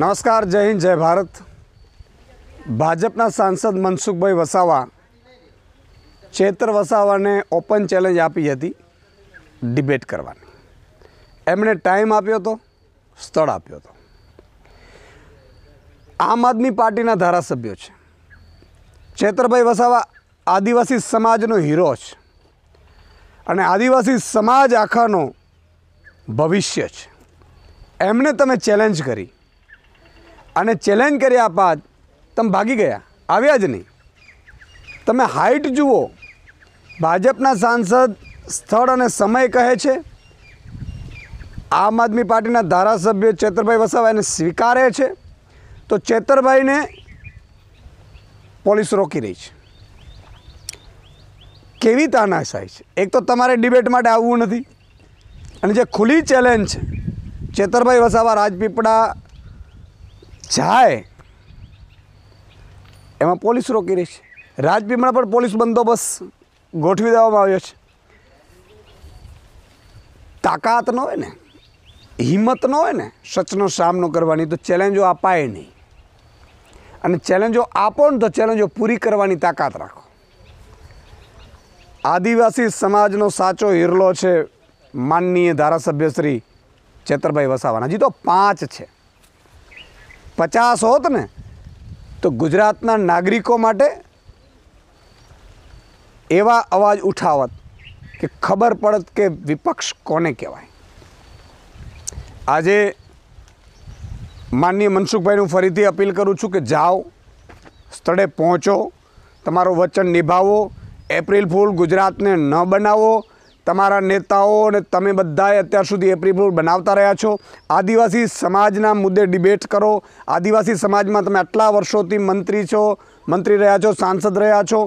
નમસ્કાર જય હિન્દ જય ભારત ભાજપના સાંસદ મનસુખભાઈ વસાવા ચેતર વસાવાને ઓપન ચેલેન્જ આપી હતી ડિબેટ કરવાની એમણે ટાઈમ આપ્યો હતો સ્થળ આપ્યો હતો આમ આદમી પાર્ટીના ધારાસભ્યો છે ચેતરભાઈ વસાવા આદિવાસી સમાજનો હીરો છે અને આદિવાસી સમાજ આખાનો ભવિષ્ય છે એમને તમે ચેલેન્જ કરી અને ચેલેન્જ કર્યા બાદ તમે ભાગી ગયા આવ્યા જ નહીં તમે હાઇટ જુઓ ભાજપના સાંસદ સ્થળ અને સમય કહે છે આમ આદમી પાર્ટીના ધારાસભ્ય ચેતરભાઈ વસાવા એને સ્વીકારે છે તો ચેતરભાઈને પોલીસ રોકી રહી છે કેવી તાનાશાહી છે એક તો તમારે ડિબેટ માટે આવવું નથી અને જે ખુલ્લી ચેલેન્જ છે ચેતરભાઈ વસાવા રાજપીપળા જાય એમાં પોલીસ રોકી રહી છે રાજપીપળા પર પોલીસ બંદોબસ્ત ગોઠવી દેવામાં આવ્યો છે તાકાત ન હોય ને હિંમત ન હોય ને સચનો સામનો કરવાની તો ચેલેન્જો અપાય નહીં અને ચેલેન્જો આપો ને તો ચેલેન્જો પૂરી કરવાની તાકાત રાખો આદિવાસી સમાજનો સાચો હિરલો છે માનનીય ધારાસભ્ય શ્રી ચેતરભાઈ વસાવાના હજી તો પાંચ છે પચાસ હોત ને તો ગુજરાતના નાગરિકો માટે એવા અવાજ ઉઠાવત કે ખબર પડત કે વિપક્ષ કોને કહેવાય આજે માનનીય મનસુખભાઈ હું ફરીથી અપીલ કરું છું કે જાઓ સ્થળે પહોંચો તમારું વચન નિભાવો એપ્રિલ ફૂલ ગુજરાતને ન બનાવો તમારા નેતાઓ અને તમે બધાએ અત્યાર સુધી એપ્રિલ બનાવતા રહ્યા છો આદિવાસી સમાજના મુદ્દે ડિબેટ કરો આદિવાસી સમાજમાં તમે આટલા વર્ષોથી મંત્રી છો મંત્રી રહ્યા છો સાંસદ રહ્યા છો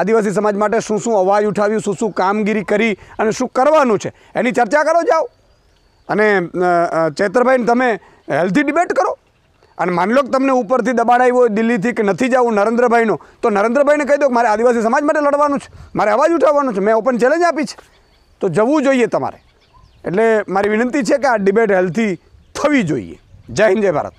આદિવાસી સમાજ માટે શું શું અવાજ ઉઠાવ્યું શું શું કામગીરી કરી અને શું કરવાનું છે એની ચર્ચા કરો જાઓ અને ચૈતરભાઈને તમે હેલ્થી ડિબેટ કરો અને માની લો કે તમને ઉપરથી દબાણ આવ્યું હોય દિલ્હીથી કે નથી જવું નરેન્દ્રભાઈનો તો નરેન્દ્રભાઈને કહી દો કે મારે આદિવાસી સમાજ માટે લડવાનું છે મારે અવાજ ઉઠાવવાનો છે મેં ઓપન ચેલેન્જ આપી છે તો જવું જોઈએ તમારે એટલે મારી વિનંતી છે કે આ ડિબેટ હેલ્થી થવી જોઈએ જય હિન્દ જય ભારત